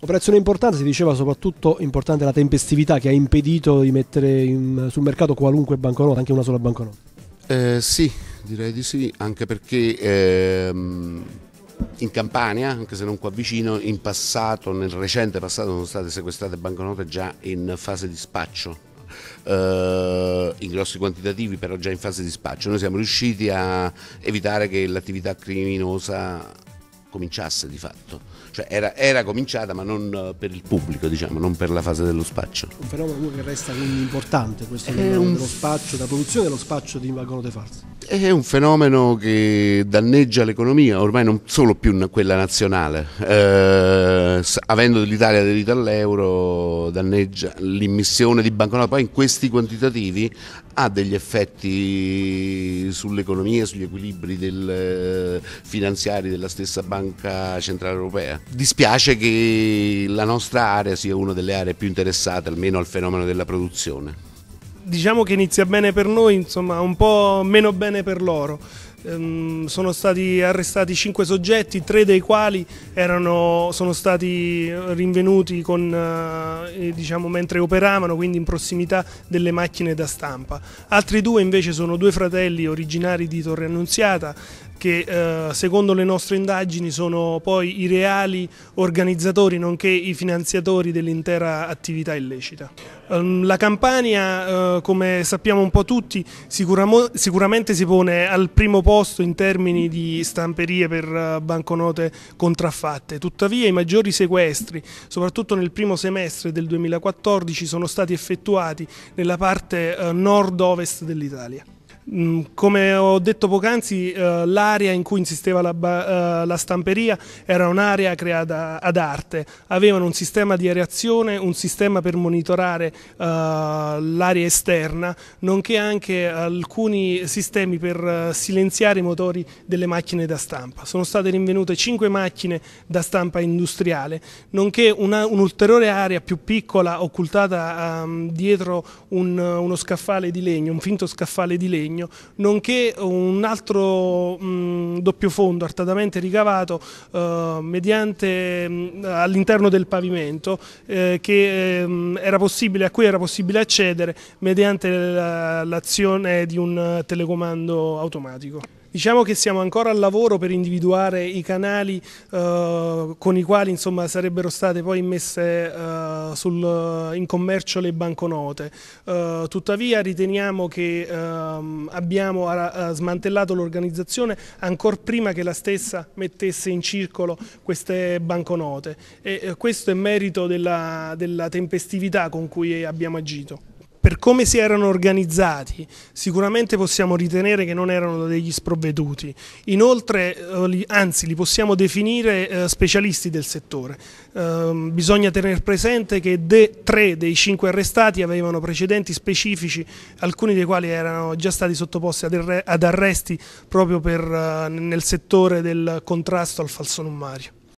Operazione importante, si diceva soprattutto importante la tempestività che ha impedito di mettere in, sul mercato qualunque banconota, anche una sola banconota. Eh, sì, direi di sì, anche perché ehm, in Campania, anche se non qua vicino, in passato, nel recente passato sono state sequestrate banconote già in fase di spaccio, Uh, in grossi quantitativi, però già in fase di spaccio. Noi siamo riusciti a evitare che l'attività criminosa cominciasse di fatto, cioè era, era, cominciata ma non eh, per il pubblico, diciamo, non per la fase dello spaccio. Un fenomeno che resta quindi importante questo è un... dello spaccio, della produzione dello spaccio di Vagono de Farsi. È un fenomeno che danneggia l'economia, ormai non solo più quella nazionale, eh, avendo l'Italia aderito all'euro danneggia l'immissione di banconote, poi in questi quantitativi ha degli effetti sull'economia, sugli equilibri del, eh, finanziari della stessa Banca Centrale Europea. Dispiace che la nostra area sia una delle aree più interessate almeno al fenomeno della produzione diciamo che inizia bene per noi, insomma un po' meno bene per loro. Ehm, sono stati arrestati cinque soggetti, tre dei quali erano, sono stati eh, rinvenuti con, eh, diciamo, mentre operavano, quindi in prossimità delle macchine da stampa. Altri due invece sono due fratelli originari di Torre Annunziata, che eh, secondo le nostre indagini sono poi i reali organizzatori nonché i finanziatori dell'intera attività illecita. Ehm, la Campania, eh, come sappiamo un po' tutti, sicuramente si pone al primo posto in termini di stamperie per eh, banconote contraffatte, tuttavia i maggiori sequestri, soprattutto nel primo semestre del 2014, sono stati effettuati nella parte eh, nord-ovest dell'Italia. Mm, come ho detto poc'anzi, eh, l'area in cui insisteva eh, la, stamperia era un'area creata ad arte, avevano un sistema di areazione, un sistema per monitorare eh, l'area esterna, nonché anche alcuni sistemi per eh, silenziare i motori delle macchine da stampa. Sono state rinvenute cinque macchine da stampa industriale, nonché un'ulteriore area più piccola occultata ehm, dietro uno scaffale di legno, un finto scaffale di legno, legno, nonché un altro mh, mm, doppio fondo artatamente ricavato eh, mm, all'interno del pavimento eh, che, ehm, possibile, a cui era possibile accedere mediante l'azione di un eh, telecomando automatico. Diciamo che siamo ancora al lavoro per individuare i canali eh, con i quali insomma, sarebbero state poi messe eh, sul, in commercio le banconote. Eh, tuttavia riteniamo che ehm, abbiamo smantellato l'organizzazione ancora prima che la stessa mettesse in circolo queste banconote e eh, questo è merito della, della tempestività con cui abbiamo agito come si erano organizzati, sicuramente possiamo ritenere che non erano degli sprovveduti. Inoltre, eh, anzi, li possiamo definire eh, specialisti del settore. Ehm, bisogna tenere presente che tre dei cinque arrestati avevano precedenti specifici, alcuni dei quali erano già stati sottoposti ad arresti proprio per, eh, nel settore del contrasto al falso nummario.